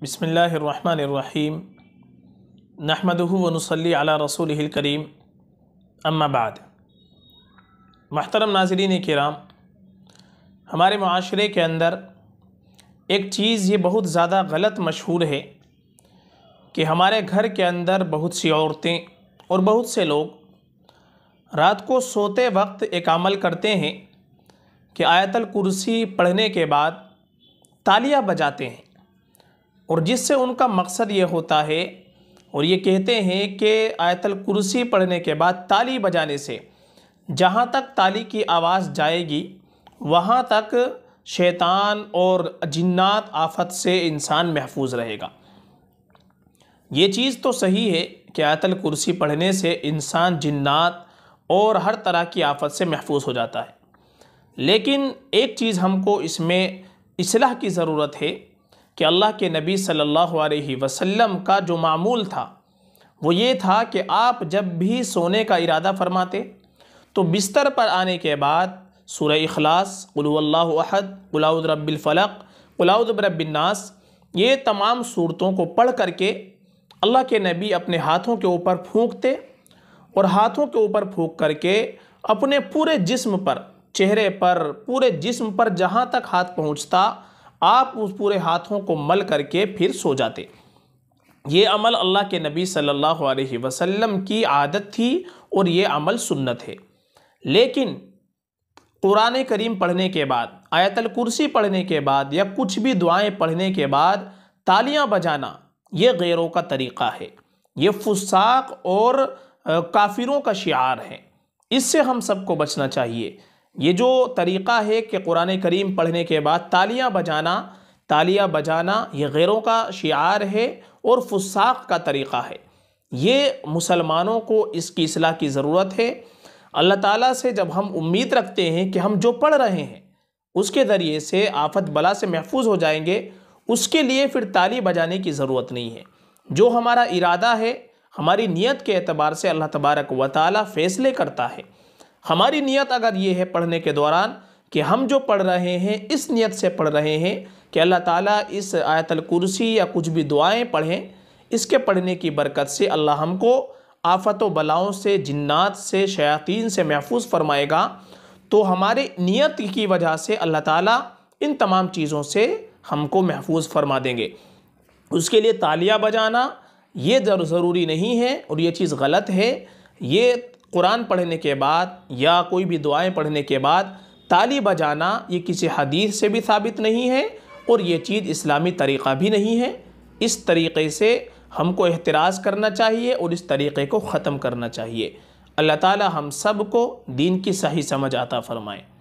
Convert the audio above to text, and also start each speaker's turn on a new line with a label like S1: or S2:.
S1: बिस्मिल्लाहिर्रहमानिर्रहीम नहमदहू वनसली अला रसूल करीम अम्माबाद महतरम नाजरीन कराम हमारे माशरे के अंदर एक चीज़ ये बहुत ज़्यादा गलत मशहूर है कि हमारे घर के अंदर बहुत सी औरतें और बहुत से लोग रात को सोते वक्त एक अमल करते हैं कि आयतल कुर्सी पढ़ने के बाद तालियां बजाते हैं और जिससे उनका मकसद ये होता है और ये कहते हैं कि आयतल कुर्सी पढ़ने के बाद ताली बजाने से जहाँ तक ताली की आवाज़ जाएगी वहाँ तक शैतान और जिन्नात आफत से इंसान महफूज रहेगा ये चीज़ तो सही है कि आयतल कुर्सी पढ़ने से इंसान जिन्नात और हर तरह की आफत से महफूज हो जाता है लेकिन एक चीज़ हमको इसमें असलाह की ज़रूरत है कि अल्लाह के नबी सल्लल्लाहु अलैहि वसल्लम का जो मामूल था वो ये था कि आप जब भी सोने का इरादा फरमाते तो बिस्तर पर आने के बाद सूर अखलास गुल्लाहद गुलाउद रब्बिलफ़लक गुलाउद रब्बिन्नास ये तमाम सूरतों को पढ़ करके अल्लाह के नबी अपने हाथों के ऊपर फूँकते और हाथों के ऊपर फूँक करके अपने पूरे जिस्म पर चेहरे पर पूरे जिस्म पर जहाँ तक हाथ पहुँचता आप उस पूरे हाथों को मल करके फिर सो जाते ये अमल अल्लाह के नबी सल्लल्लाहु अलैहि वसल्लम की आदत थी और ये अमल सुन्नत है लेकिन कुरान करीम पढ़ने के बाद आयतल कुर्सी पढ़ने के बाद या कुछ भी दुआएं पढ़ने के बाद तालियां बजाना ये गैरों का तरीक़ा है ये फुसाक और काफिरों का शार है इससे हम सबको बचना चाहिए ये जो तरीक़ा है कि कुरान करीम पढ़ने के बाद तालियां बजाना तालियां बजाना ये गैरों का शार है और फुसाक का तरीक़ा है ये मुसलमानों को इसकी असलाह की ज़रूरत है अल्लाह ताला से जब हम उम्मीद रखते हैं कि हम जो पढ़ रहे हैं उसके ज़रिए से आफत बला से महफूज हो जाएंगे उसके लिए फिर ताली बजाने की ज़रूरत नहीं है जो हमारा इरादा है हमारी नीयत के अतबार से अल्लाह तबारक व ताली फ़ैसले करता है हमारी नीयत अगर ये है पढ़ने के दौरान कि हम जो पढ़ रहे हैं इस नीयत से पढ़ रहे हैं कि अल्लाह ताला इस आयतल कुर्सी या कुछ भी दुआएं पढ़ें इसके पढ़ने की बरकत से अल्लाह हमको आफत व बलाओं से जिन्नात से शयातीन से महफूज फरमाएगा तो हमारे नियत की वजह से अल्लाह ताला इन तमाम चीज़ों से हमको महफूज फरमा देंगे उसके लिए तालियाँ बजाना ये ज़रूरी नहीं है और ये चीज़ गलत है ये कुरान पढ़ने के बाद या कोई भी दुआएं पढ़ने के बाद ताली बजाना ये किसी हदीस से भी साबित नहीं है और ये चीज़ इस्लामी तरीक़ा भी नहीं है इस तरीक़े से हमको एहतराज़ करना चाहिए और इस तरीक़े को ख़त्म करना चाहिए अल्लाह ताला हम सब को दीन की सही समझ आता फ़रमाएँ